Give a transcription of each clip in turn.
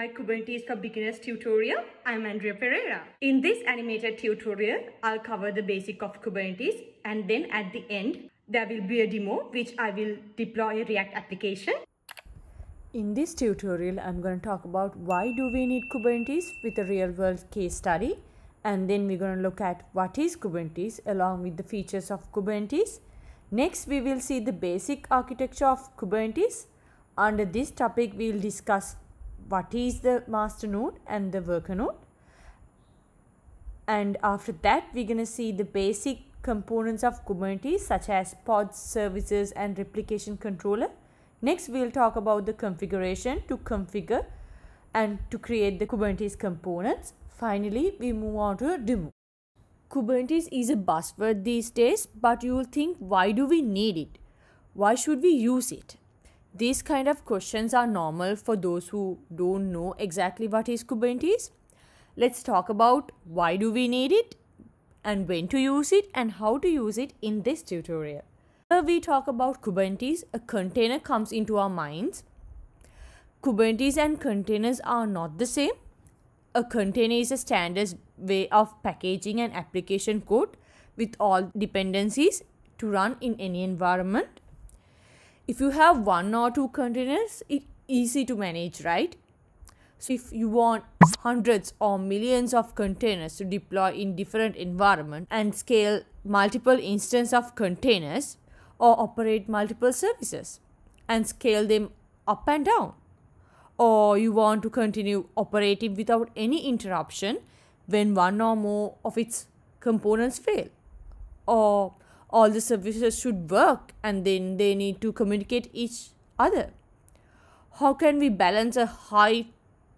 my Kubernetes for Beginners tutorial. I'm Andrea Pereira. In this animated tutorial, I'll cover the basic of Kubernetes and then at the end, there will be a demo which I will deploy a React application. In this tutorial, I'm going to talk about why do we need Kubernetes with a real world case study. And then we're going to look at what is Kubernetes along with the features of Kubernetes. Next, we will see the basic architecture of Kubernetes. Under this topic, we will discuss what is the master node and the worker node. And after that, we're going to see the basic components of Kubernetes such as pods, services and replication controller. Next, we'll talk about the configuration to configure and to create the Kubernetes components. Finally, we move on to demo. Kubernetes is a buzzword these days, but you'll think, why do we need it? Why should we use it? These kind of questions are normal for those who don't know exactly what is Kubernetes. Let's talk about why do we need it and when to use it and how to use it in this tutorial. Here we talk about Kubernetes, a container comes into our minds. Kubernetes and containers are not the same. A container is a standard way of packaging an application code with all dependencies to run in any environment if you have one or two containers it' easy to manage right so if you want hundreds or millions of containers to deploy in different environment and scale multiple instance of containers or operate multiple services and scale them up and down or you want to continue operating without any interruption when one or more of its components fail or all the services should work and then they need to communicate each other. How can we balance a high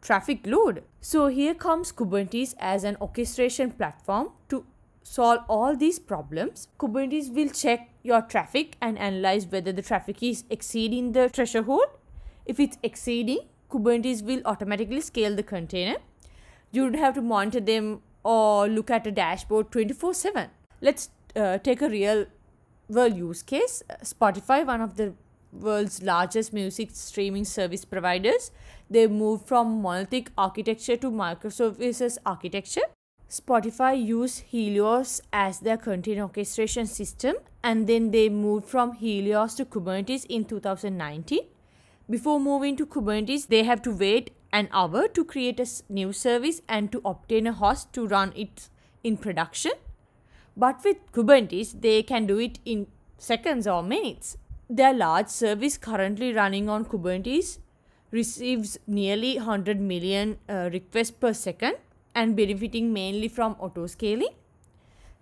traffic load? So here comes Kubernetes as an orchestration platform to solve all these problems. Kubernetes will check your traffic and analyze whether the traffic is exceeding the threshold. If it's exceeding, Kubernetes will automatically scale the container. You don't have to monitor them or look at a dashboard 24 7. Let's uh, take a real world use case, Spotify, one of the world's largest music streaming service providers, they moved from monolithic architecture to microservices architecture. Spotify used Helios as their container orchestration system and then they moved from Helios to Kubernetes in 2019. Before moving to Kubernetes, they have to wait an hour to create a new service and to obtain a host to run it in production. But with Kubernetes, they can do it in seconds or minutes. Their large service currently running on Kubernetes receives nearly 100 million uh, requests per second and benefiting mainly from auto scaling.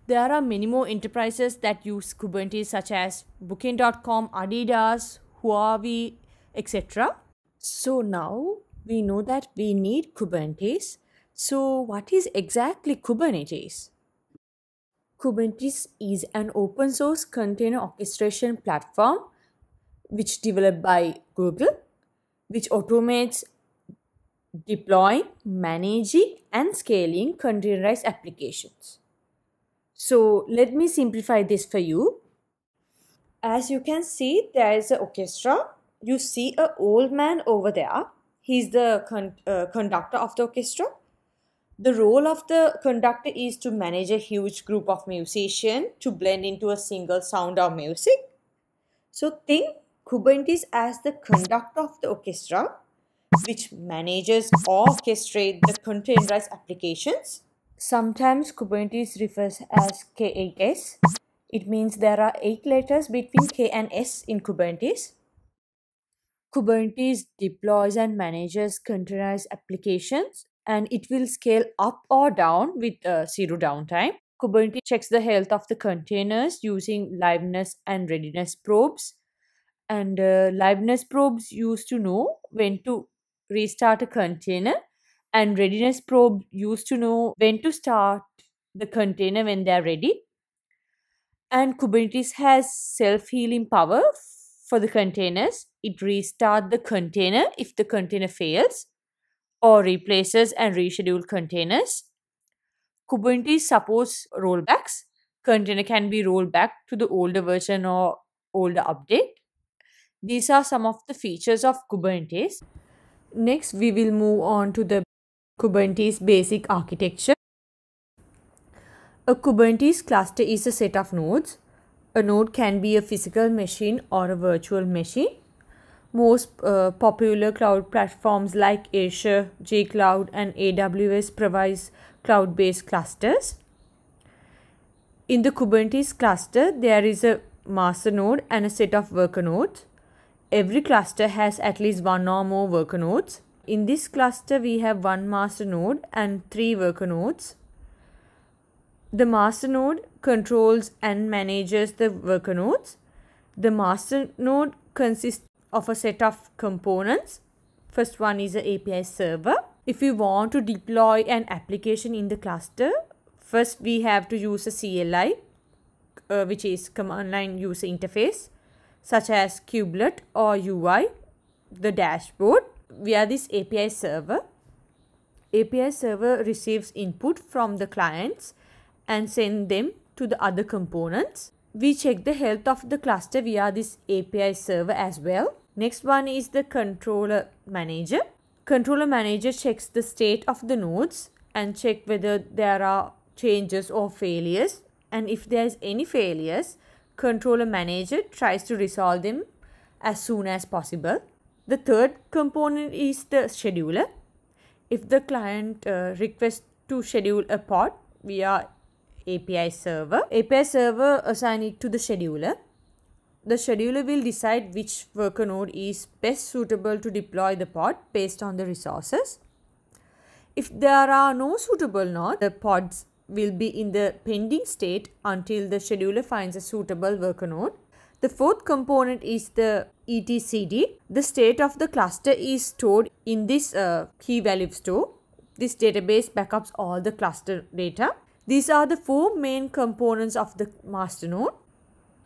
There are many more enterprises that use Kubernetes such as booking.com, Adidas, Huawei, etc. So now we know that we need Kubernetes. So what is exactly Kubernetes? Kubernetes is an open source container orchestration platform which developed by Google, which automates deploying, managing and scaling containerized applications. So let me simplify this for you. As you can see, there is an orchestra. You see an old man over there. He's the con uh, conductor of the orchestra the role of the conductor is to manage a huge group of musicians to blend into a single sound or music. So think Kubernetes as the conductor of the orchestra, which manages or orchestrates the containerized applications. Sometimes Kubernetes refers as K8S. It means there are 8 letters between K and S in Kubernetes. Kubernetes deploys and manages containerized applications and it will scale up or down with uh, zero downtime. Kubernetes checks the health of the containers using liveness and readiness probes. And uh, liveness probes used to know when to restart a container, and readiness probe used to know when to start the container when they are ready. And Kubernetes has self healing power for the containers. It restarts the container if the container fails or replaces and reschedule containers. Kubernetes supports rollbacks. Container can be rolled back to the older version or older update. These are some of the features of Kubernetes. Next, we will move on to the Kubernetes basic architecture. A Kubernetes cluster is a set of nodes. A node can be a physical machine or a virtual machine. Most uh, popular cloud platforms like Azure, JCloud, and AWS provides cloud based clusters. In the Kubernetes cluster, there is a master node and a set of worker nodes. Every cluster has at least one or more worker nodes. In this cluster, we have one master node and three worker nodes. The master node controls and manages the worker nodes. The master node consists of a set of components. First one is an API server. If we want to deploy an application in the cluster, first we have to use a CLI, uh, which is command line user interface, such as kubelet or UI, the dashboard, via this API server. API server receives input from the clients and send them to the other components we check the health of the cluster via this API server as well. Next one is the controller manager. Controller manager checks the state of the nodes and check whether there are changes or failures. And if there's any failures, controller manager tries to resolve them as soon as possible. The third component is the scheduler. If the client uh, requests to schedule a pod via API server. API server assign it to the scheduler. The scheduler will decide which worker node is best suitable to deploy the pod based on the resources. If there are no suitable nodes, the pods will be in the pending state until the scheduler finds a suitable worker node. The fourth component is the etcd. The state of the cluster is stored in this uh, key value store. This database backups all the cluster data. These are the four main components of the master node.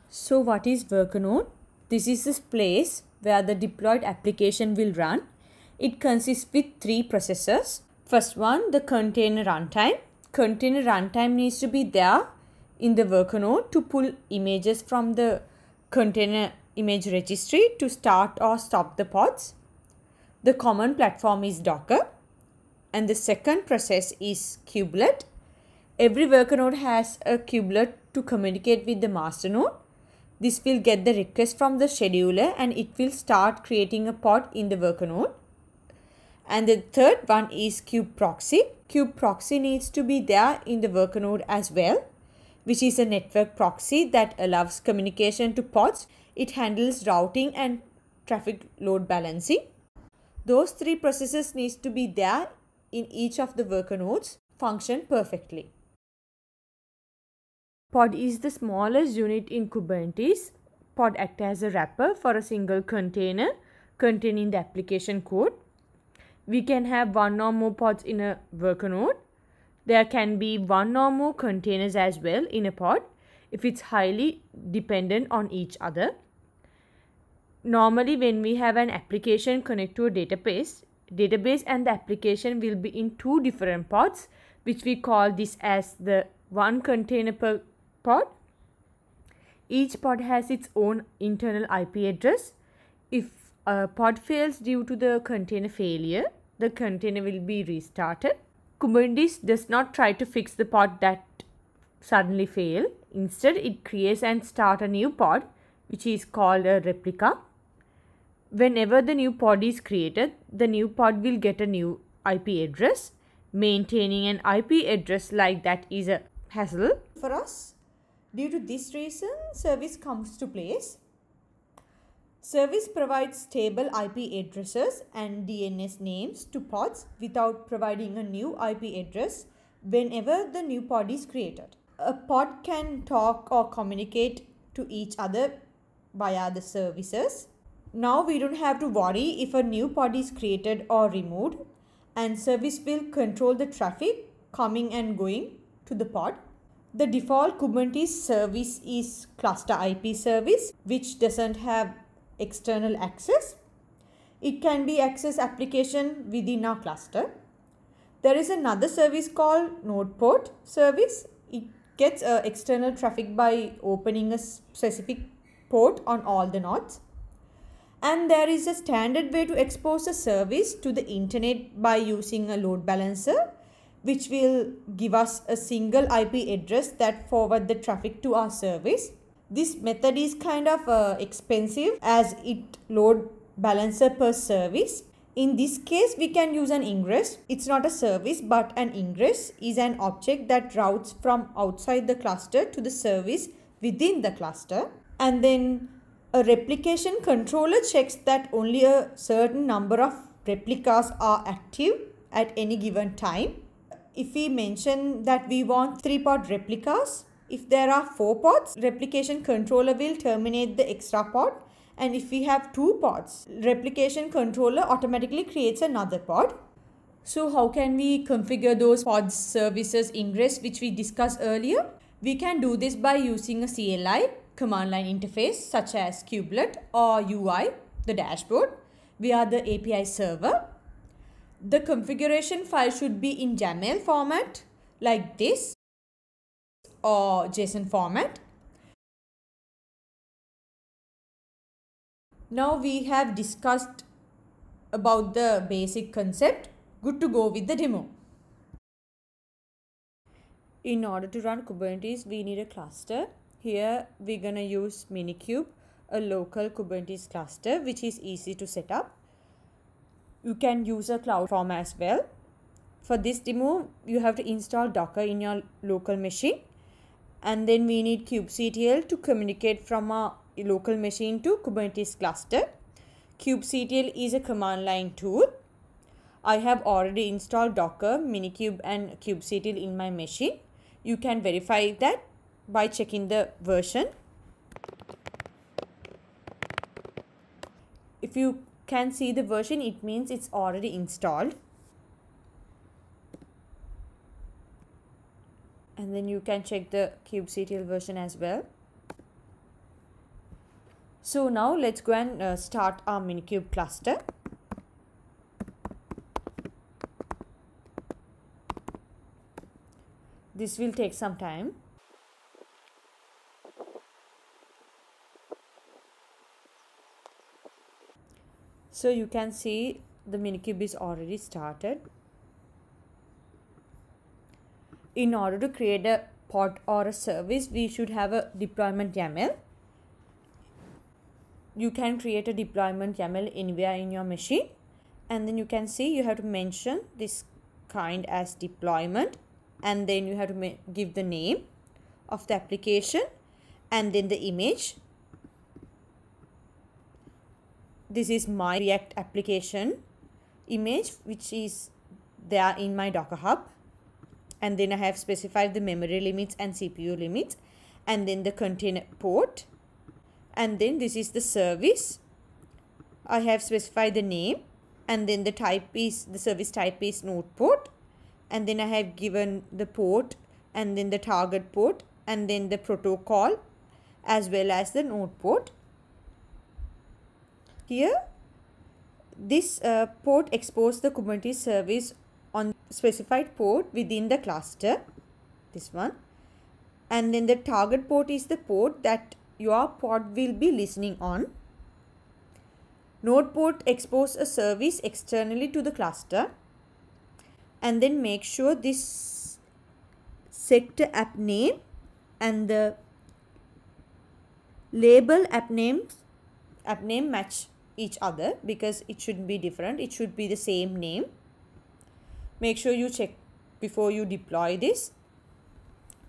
So what is worker node? This is this place where the deployed application will run. It consists with three processes. First one, the container runtime. Container runtime needs to be there in the worker node to pull images from the container image registry to start or stop the pods. The common platform is Docker. And the second process is kubelet Every worker node has a kubelet to communicate with the master node. This will get the request from the scheduler and it will start creating a pod in the worker node. And the third one is kube proxy. Kube proxy needs to be there in the worker node as well, which is a network proxy that allows communication to pods. It handles routing and traffic load balancing. Those three processes needs to be there in each of the worker nodes function perfectly. Pod is the smallest unit in Kubernetes. Pod acts as a wrapper for a single container containing the application code. We can have one or more pods in a worker node. There can be one or more containers as well in a pod if it's highly dependent on each other. Normally when we have an application connect to a database, database and the application will be in two different pods which we call this as the one container per pod. Each pod has its own internal IP address. If a pod fails due to the container failure, the container will be restarted. Kubernetes does not try to fix the pod that suddenly fail. Instead, it creates and start a new pod, which is called a replica. Whenever the new pod is created, the new pod will get a new IP address. Maintaining an IP address like that is a hassle for us. Due to this reason, service comes to place. Service provides stable IP addresses and DNS names to pods without providing a new IP address whenever the new pod is created. A pod can talk or communicate to each other via the services. Now we don't have to worry if a new pod is created or removed and service will control the traffic coming and going to the pod the default Kubernetes service is cluster IP service, which doesn't have external access. It can be access application within our cluster. There is another service called node port service. It gets uh, external traffic by opening a specific port on all the nodes. And there is a standard way to expose a service to the internet by using a load balancer which will give us a single IP address that forward the traffic to our service. This method is kind of uh, expensive as it load balancer per service. In this case, we can use an ingress. It's not a service, but an ingress is an object that routes from outside the cluster to the service within the cluster. And then a replication controller checks that only a certain number of replicas are active at any given time if we mention that we want three pod replicas, if there are four pods, replication controller will terminate the extra pod. And if we have two pods, replication controller automatically creates another pod. So how can we configure those pods services ingress which we discussed earlier? We can do this by using a CLI command line interface such as kubelet or UI, the dashboard, via the API server the configuration file should be in YAML format like this or JSON format. Now we have discussed about the basic concept. Good to go with the demo. In order to run Kubernetes, we need a cluster. Here we're going to use Minikube, a local Kubernetes cluster, which is easy to set up you can use a cloud form as well. For this demo, you have to install Docker in your local machine. And then we need kubectl to communicate from our local machine to Kubernetes cluster. kubectl is a command line tool. I have already installed Docker, Minikube and kubectl in my machine. You can verify that by checking the version. If you can see the version it means it's already installed and then you can check the kubectl version as well so now let's go and uh, start our minikube cluster this will take some time so you can see the minikube is already started in order to create a pod or a service we should have a deployment YAML you can create a deployment YAML anywhere in your machine and then you can see you have to mention this kind as deployment and then you have to give the name of the application and then the image this is my react application image which is there in my docker hub and then i have specified the memory limits and cpu limits and then the container port and then this is the service i have specified the name and then the type is the service type is node port and then i have given the port and then the target port and then the protocol as well as the node port here, this uh, port exports the Kubernetes service on specified port within the cluster, this one. And then the target port is the port that your pod will be listening on. Node port exposes a service externally to the cluster and then make sure this sector app name and the label app name app name match each other because it shouldn't be different it should be the same name make sure you check before you deploy this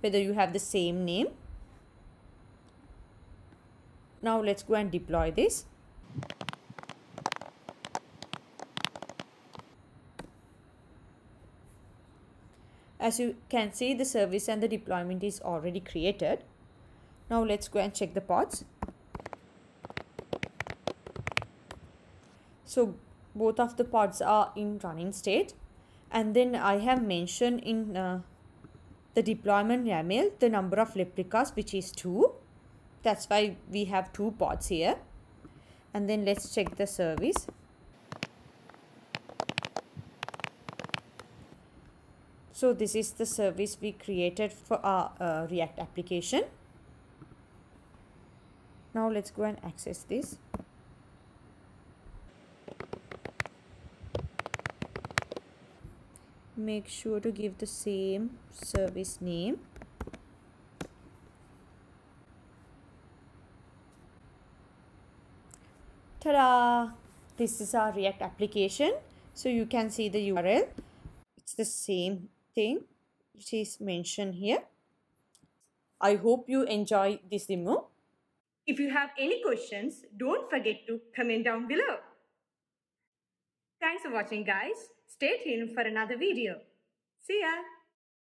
whether you have the same name now let's go and deploy this as you can see the service and the deployment is already created now let's go and check the pods so both of the pods are in running state and then I have mentioned in uh, the deployment YAML the number of replicas which is 2 that's why we have two pods here and then let's check the service so this is the service we created for our uh, react application now let's go and access this make sure to give the same service name ta-da this is our react application so you can see the url it's the same thing which is mentioned here i hope you enjoy this demo if you have any questions don't forget to comment down below thanks for watching guys Stay tuned for another video. See ya!